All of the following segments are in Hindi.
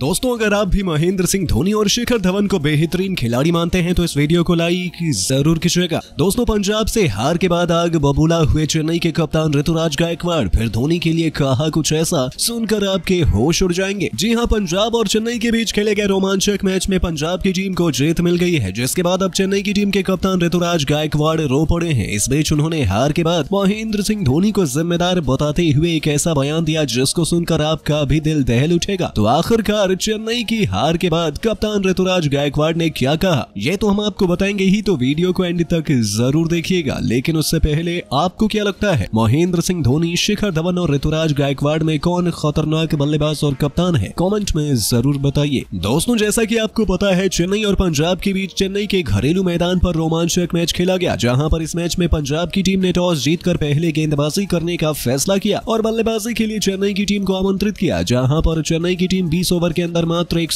दोस्तों अगर आप भी महेंद्र सिंह धोनी और शिखर धवन को बेहतरीन खिलाड़ी मानते हैं तो इस वीडियो को लाइक जरूर खींचेगा दोस्तों पंजाब से हार के बाद आग बबूला हुए चेन्नई के कप्तान ऋतुराज गायकवाड़ फिर धोनी के लिए कहा कुछ ऐसा सुनकर आपके होश उड़ जाएंगे जी हाँ पंजाब और चेन्नई के बीच खेले गए रोमांचक मैच में पंजाब की टीम को जीत मिल गई है जिसके बाद अब चेन्नई की टीम के कप्तान ऋतुराज गायकवाड़ रो पड़े हैं इस बीच उन्होंने हार के बाद महेंद्र सिंह धोनी को जिम्मेदार बताते हुए एक ऐसा बयान दिया जिसको सुनकर आपका भी दिल दहल उठेगा तो आखिरकार आखिरकार चेन्नई की हार के बाद कप्तान ऋतुराज गायकवाड़ ने क्या कहा ये तो हम आपको बताएंगे ही तो वीडियो को एंड तक जरूर देखिएगा लेकिन उससे पहले आपको क्या लगता है महेंद्र सिंह धोनी शिखर धवन और ऋतुराज गायकवाड़ में कौन खतरनाक बल्लेबाज और कप्तान है कॉमेंट में जरूर बताइए दोस्तों जैसा की आपको पता है चेन्नई और पंजाब के बीच चेन्नई के घरेलू मैदान पर रोमांचक मैच खेला गया जहाँ पर इस मैच में पंजाब की टीम ने टॉस जीत पहले गेंदबाजी करने का फैसला किया और बल्लेबाजी के लिए चेन्नई की टीम को आमंत्रित किया जहां पर चेन्नई की टीम 20 ओवर ओवर के अंदर मात्र एक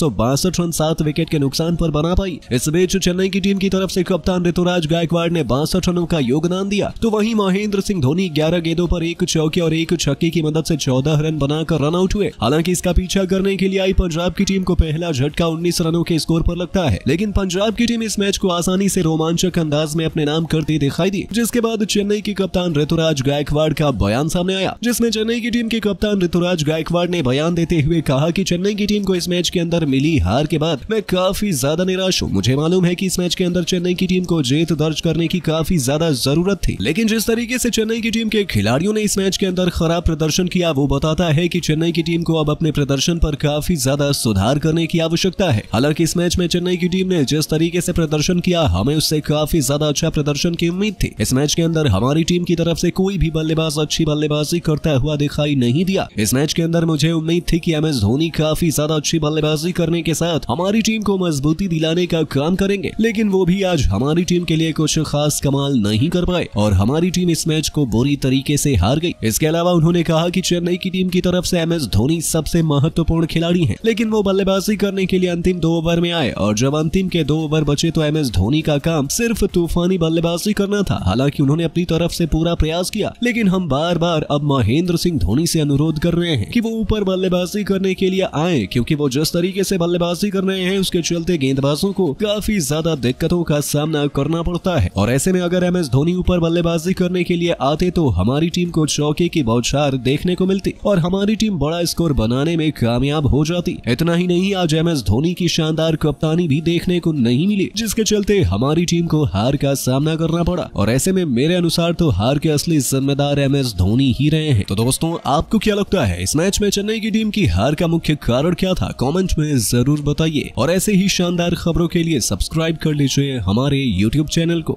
रन सात विकेट के नुकसान पर बना पाई इस बीच चेन्नई की टीम की तरफ से कप्तान ऋतुराज गायकवाड़ ने बासठ रनों का योगदान दिया तो वहीं महेंद्र सिंह धोनी ग्यारह गेंदों पर एक चौके और एक छक्के की मदद से चौदह रन बनाकर रन आउट हुए हालांकि इसका पीछा करने के लिए आई पंजाब की टीम को पहला झटका उन्नीस रनों के स्कोर आरोप लगता है लेकिन पंजाब की टीम इस मैच को आसानी ऐसी रोमांचक अंदाज में अपने नाम करती दिखाई दी जिसके बाद चेन्नई के कप्तान ऋतुराज गायकवाड़ का बयान सामने आया जिसमें चेन्नई की टीम के कप्तान ऋतुराज गायकवाड़ ने बयान देते हुए कहा की चेन्नई की टीम टीम को इस मैच के अंदर मिली हार के बाद मैं काफी ज्यादा निराश हूँ मुझे मालूम है की इस मैच के अंदर चेन्नई की टीम को जीत दर्ज करने की काफी ज्यादा जरूरत थी लेकिन जिस तरीके ऐसी चेन्नई की टीम के खिलाड़ियों ने इस मैच के अंदर खराब प्रदर्शन किया वो बताता है की चेन्नई की टीम को अब अपने प्रदर्शन पर काफी ज्यादा सुधार करने की आवश्यकता है हालांकि इस मैच में चेन्नई की टीम ने जिस तरीके से प्रदर्शन किया हमें उससे काफी ज्यादा अच्छा प्रदर्शन की उम्मीद थी इस मैच के अंदर हमारी टीम की तरफ से कोई भी बल्लेबाज अच्छी बल्लेबाजी करता हुआ दिखाई नहीं दिया इस मैच के अंदर मुझे उम्मीद थी की एम एस धोनी काफी ज्यादा ज्यादा अच्छी बल्लेबाजी करने के साथ हमारी टीम को मजबूती दिलाने का काम करेंगे लेकिन वो भी आज हमारी टीम के लिए कुछ खास कमाल नहीं कर पाए और हमारी टीम इस मैच को बुरी तरीके से हार गई इसके अलावा उन्होंने कहा कि चेन्नई की टीम की तरफ से एम एस धोनी सबसे महत्वपूर्ण खिलाड़ी है लेकिन वो बल्लेबाजी करने के लिए अंतिम दो ओवर में आए और जब अंतिम के दो ओवर बचे तो एम एस धोनी का काम सिर्फ तूफानी बल्लेबाजी करना था हालांकि उन्होंने अपनी तरफ से पूरा प्रयास किया लेकिन हम बार बार अब महेंद्र सिंह धोनी से अनुरोध कर रहे हैं कि वो ऊपर बल्लेबाजी करने के लिए आए क्योंकि वो जिस तरीके से बल्लेबाजी कर रहे हैं उसके चलते गेंदबाजों को काफी ज्यादा दिक्कतों का सामना करना पड़ता है और ऐसे में अगर एम एस धोनी ऊपर बल्लेबाजी करने के लिए आते तो हमारी टीम को चौके की बौछार देखने को मिलती और हमारी टीम बड़ा स्कोर बनाने में कामयाब हो जाती इतना ही नहीं आज एम एस धोनी की शानदार कप्तानी भी देखने को नहीं मिली जिसके चलते हमारी टीम को हार का सामना करना पड़ा और ऐसे में मेरे अनुसार तो हार के असली जिम्मेदार एम एस धोनी ही रहे हैं तो दोस्तों आपको क्या लगता है इस मैच में चेन्नई की टीम की हार का मुख्य कारण क्या था कॉमेंट में जरूर बताइए और ऐसे ही शानदार खबरों के लिए सब्सक्राइब कर लीजिए हमारे यूट्यूब चैनल को